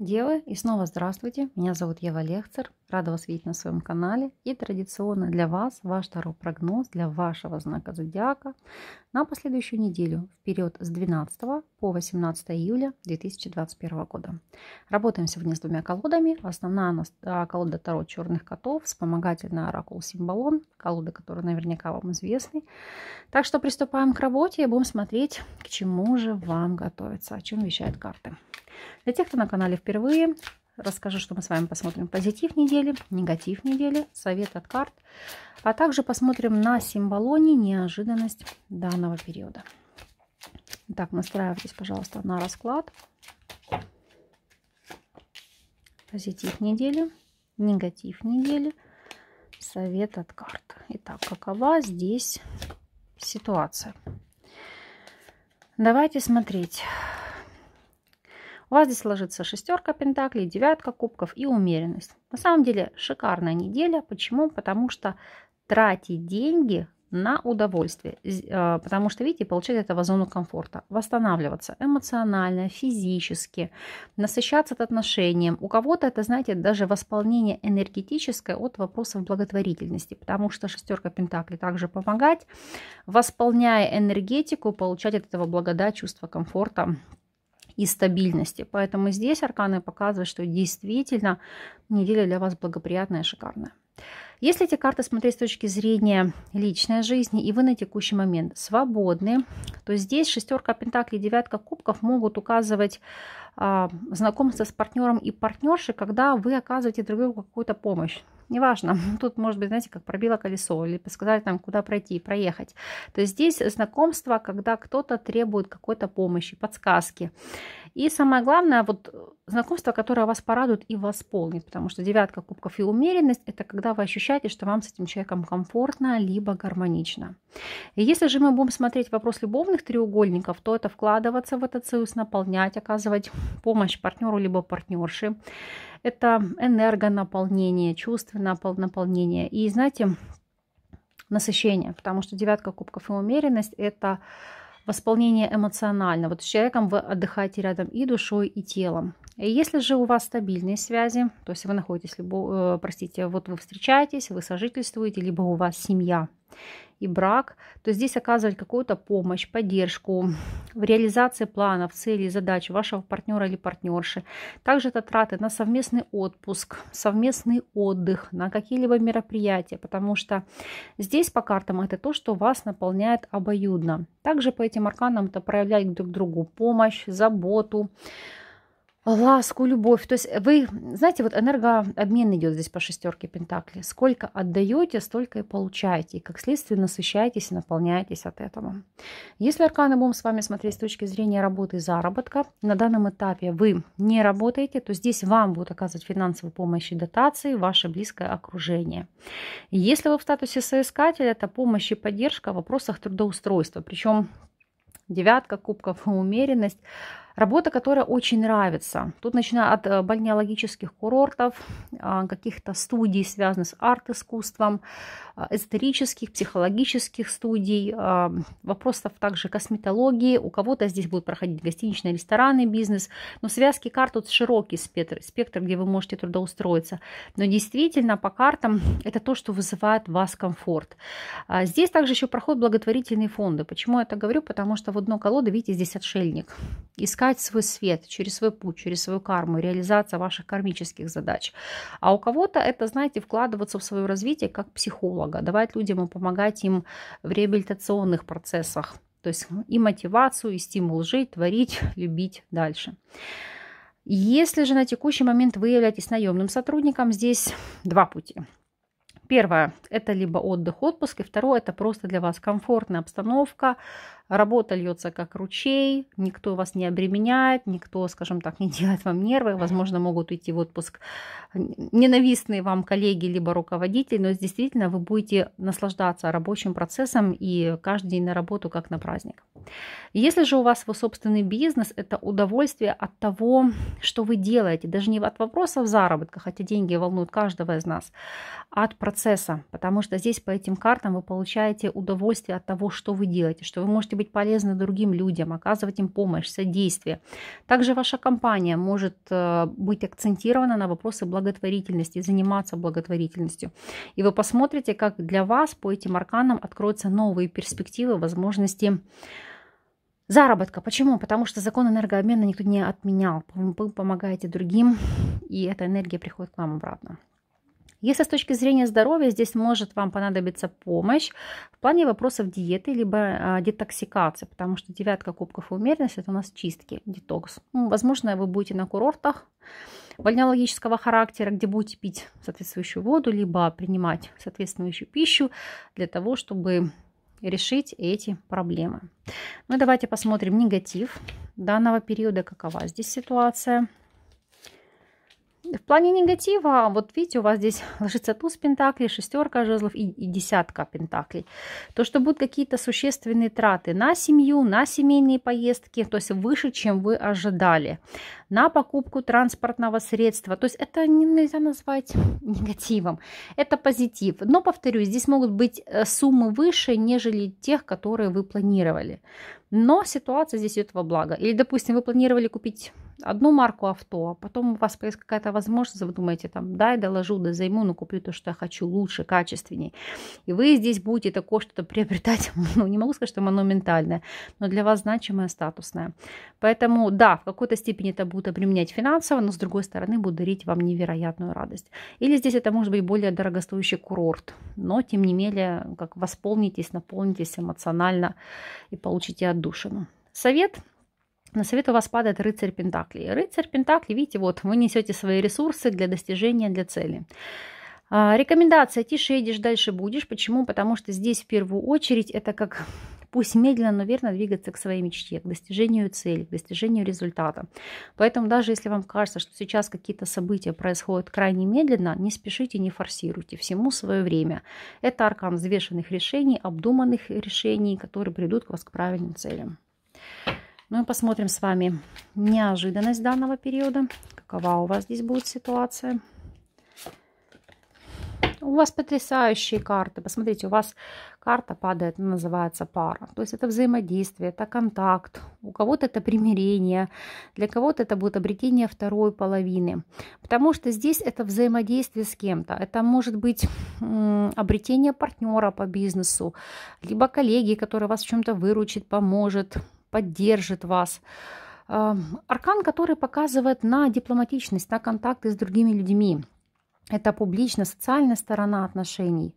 Девы, и снова здравствуйте, меня зовут Ева Лехцер, рада вас видеть на своем канале и традиционно для вас ваш второй прогноз для вашего знака зодиака на последующую неделю в период с 12 по 18 июля 2021 года. Работаем сегодня с двумя колодами, основная у нас а, колода Таро Черных Котов, вспомогательный оракул Симбалон, колоды, которые наверняка вам известны. Так что приступаем к работе и будем смотреть, к чему же вам готовиться, о чем вещают карты. Для тех, кто на канале впервые, расскажу, что мы с вами посмотрим позитив недели, негатив недели, совет от карт, а также посмотрим на символоне неожиданность данного периода. Так, настраивайтесь, пожалуйста, на расклад. Позитив недели, негатив недели, совет от карт. Итак, какова здесь ситуация? Давайте смотреть. У вас здесь ложится шестерка пентаклей, девятка кубков и умеренность. На самом деле шикарная неделя. Почему? Потому что тратить деньги на удовольствие, э, потому что, видите, получать этого зону комфорта, восстанавливаться эмоционально, физически, насыщаться от отношениям. У кого-то это, знаете, даже восполнение энергетическое от вопросов благотворительности, потому что шестерка пентаклей также помогать, восполняя энергетику, получать от этого благодать, чувство комфорта, и стабильности. Поэтому здесь арканы показывают, что действительно неделя для вас благоприятная и шикарная. Если эти карты смотреть с точки зрения личной жизни, и вы на текущий момент свободны, то здесь шестерка пентаклей и девятка кубков могут указывать а, знакомство с партнером и партнершей, когда вы оказываете друг другу какую-то помощь неважно, тут может быть, знаете, как пробило колесо или подсказали там, куда пройти, проехать. То есть здесь знакомство, когда кто-то требует какой-то помощи, подсказки. И самое главное, вот э, знакомство, которое вас порадует и восполнит, потому что девятка кубков и умеренность – это когда вы ощущаете, что вам с этим человеком комфортно, либо гармонично. И если же мы будем смотреть вопрос любовных треугольников, то это вкладываться в этот союз, наполнять, оказывать помощь партнеру либо партнерше. Это энергонаполнение, чувственное наполнение. И, знаете, насыщение, потому что девятка кубков и умеренность – это восполнение эмоционально. Вот с человеком вы отдыхаете рядом и душой, и телом. Если же у вас стабильные связи, то есть вы находитесь, либо, э, простите, вот вы встречаетесь, вы сожительствуете, либо у вас семья и брак, то здесь оказывать какую-то помощь, поддержку в реализации планов, целей, задач вашего партнера или партнерши. Также это траты на совместный отпуск, совместный отдых, на какие-либо мероприятия, потому что здесь по картам это то, что вас наполняет обоюдно. Также по этим арканам это проявлять друг другу помощь, заботу, ласку, любовь. То есть э, вы, знаете, вот энергообмен идет здесь по шестерке Пентакли. Сколько отдаете, столько и получаете. И как следствие насыщаетесь и наполняетесь от этого. Если арканы будем с вами смотреть с точки зрения работы и заработка, на данном этапе вы не работаете, то здесь вам будут оказывать финансовую помощь и дотации ваше близкое окружение. Если вы в статусе соискателя, это помощь и поддержка в вопросах трудоустройства. Причем девятка, кубков и умеренность – Работа, которая очень нравится. Тут начиная от э, бальнеологических курортов, э, каких-то студий, связанных с арт-искусством, э, эзотерических, психологических студий, вопросов также косметологии. У кого-то здесь будет проходить гостиничный, ресторанный бизнес. Но связки карт тут широкий спектр, спектр, где вы можете трудоустроиться. Но действительно по картам это то, что вызывает вас комфорт. А здесь также еще проходят благотворительные фонды. Почему я это говорю? Потому что в одно колоду, видите, здесь отшельник. Искать проявлять свой свет через свой путь, через свою карму, реализация ваших кармических задач. А у кого-то это, знаете, вкладываться в свое развитие как психолога, давать людям и помогать им в реабилитационных процессах. То есть ну, и мотивацию, и стимул жить, творить, любить дальше. Если же на текущий момент вы являетесь наемным сотрудником, здесь два пути. Первое – это либо отдых, отпуск, и второе – это просто для вас комфортная обстановка, Работа льется как ручей, никто вас не обременяет, никто, скажем так, не делает вам нервы. Возможно, могут уйти в отпуск ненавистные вам коллеги либо руководитель, но действительно вы будете наслаждаться рабочим процессом и каждый день на работу как на праздник. Если же у вас свой собственный бизнес, это удовольствие от того, что вы делаете, даже не от вопросов заработка, хотя деньги волнуют каждого из нас, а от процесса, потому что здесь по этим картам вы получаете удовольствие от того, что вы делаете, что вы можете быть полезны другим людям, оказывать им помощь, содействие. Также ваша компания может э, быть акцентирована на вопросы благотворительности, заниматься благотворительностью. И вы посмотрите, как для вас по этим арканам откроются новые перспективы, возможности заработка. Почему? Потому что закон энергообмена никто не отменял. Вы помогаете другим, и эта энергия приходит к вам обратно. Если с точки зрения здоровья здесь может вам понадобиться помощь в плане вопросов диеты либо а, детоксикации, потому что девятка кубков умеренность это у нас чистки, детокс. Ну, возможно, вы будете на курортах бальнеологического характера, где будете пить соответствующую воду, либо принимать соответствующую пищу для того, чтобы решить эти проблемы. Ну давайте посмотрим негатив данного периода, какова здесь ситуация. В плане негатива, вот видите, у вас здесь ложится туз пентаклей, шестерка жезлов и, и десятка пентаклей. То, что будут какие-то существенные траты на семью, на семейные поездки, то есть выше, чем вы ожидали, на покупку транспортного средства. То есть это нельзя назвать негативом, это позитив. Но, повторюсь, здесь могут быть э, суммы выше, нежели тех, которые вы планировали. Но ситуация здесь идет во благо. Или, допустим, вы планировали купить одну марку авто, а потом у вас появится какая-то возможность, вы думаете, там, дай доложу, да займу, но куплю то, что я хочу лучше, качественней. И вы здесь будете такое что-то приобретать, ну, не могу сказать, что монументальное, но для вас значимое, статусное. Поэтому, да, в какой-то степени это будет обременять финансово, но с другой стороны будет дарить вам невероятную радость. Или здесь это может быть более дорогостоящий курорт, но тем не менее, как восполнитесь, наполнитесь эмоционально и получите отдушину. Совет – на совет у вас падает рыцарь Пентакли. Рыцарь Пентакли, видите, вот вы несете свои ресурсы для достижения, для цели. А, рекомендация «Тише едешь, дальше будешь». Почему? Потому что здесь в первую очередь это как пусть медленно, но верно двигаться к своей мечте, к достижению цели, к достижению результата. Поэтому даже если вам кажется, что сейчас какие-то события происходят крайне медленно, не спешите, не форсируйте, всему свое время. Это аркан взвешенных решений, обдуманных решений, которые придут к вас к правильным целям. Мы ну посмотрим с вами неожиданность данного периода. Какова у вас здесь будет ситуация? У вас потрясающие карты. Посмотрите, у вас карта падает, называется пара. То есть это взаимодействие, это контакт. У кого-то это примирение, для кого-то это будет обретение второй половины. Потому что здесь это взаимодействие с кем-то. Это может быть обретение партнера по бизнесу, либо коллеги, который вас в чем-то выручит, поможет, поддержит вас. Эм, аркан, который показывает на дипломатичность, на контакты с другими людьми. Это публично-социальная сторона отношений.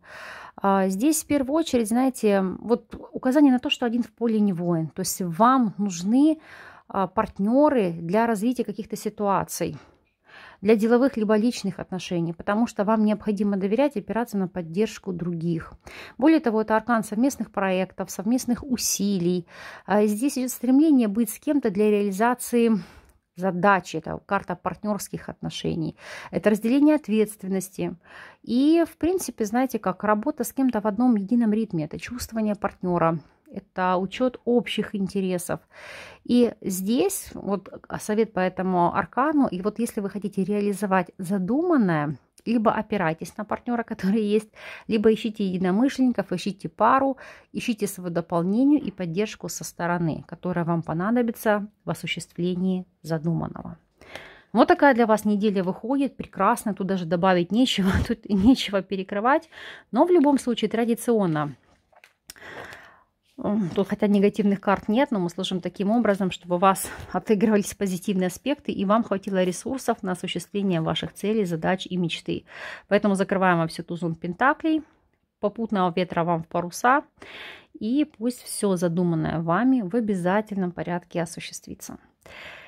А, здесь в первую очередь, знаете, вот указание на то, что один в поле не воин. То есть вам нужны а, партнеры для развития каких-то ситуаций для деловых либо личных отношений, потому что вам необходимо доверять и опираться на поддержку других. Более того, это аркан совместных проектов, совместных усилий. А здесь идет стремление быть с кем-то для реализации задачи, это карта партнерских отношений, это разделение ответственности. И, в принципе, знаете, как работа с кем-то в одном едином ритме, это чувствование партнера, это учет общих интересов. И здесь вот совет по этому аркану. И вот если вы хотите реализовать задуманное, либо опирайтесь на партнера, который есть, либо ищите единомышленников, ищите пару, ищите свое дополнение и поддержку со стороны, которая вам понадобится в осуществлении задуманного. Вот такая для вас неделя выходит, прекрасно, тут даже добавить нечего, тут нечего перекрывать, но в любом случае традиционно Тут хотя негативных карт нет, но мы сложим таким образом, чтобы у вас отыгрывались позитивные аспекты, и вам хватило ресурсов на осуществление ваших целей, задач и мечты. Поэтому закрываем вообще все тузун пентаклей, попутного ветра вам в паруса, и пусть все задуманное вами в обязательном порядке осуществится.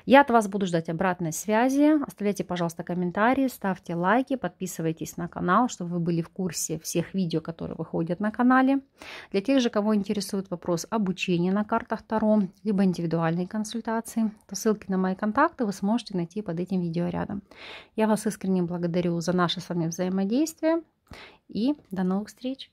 Я от вас буду ждать обратной связи. Оставляйте, пожалуйста, комментарии, ставьте лайки, подписывайтесь на канал, чтобы вы были в курсе всех видео, которые выходят на канале. Для тех же, кого интересует вопрос обучения на картах Таро, либо индивидуальной консультации, то ссылки на мои контакты вы сможете найти под этим видео рядом. Я вас искренне благодарю за наше с вами взаимодействие и до новых встреч!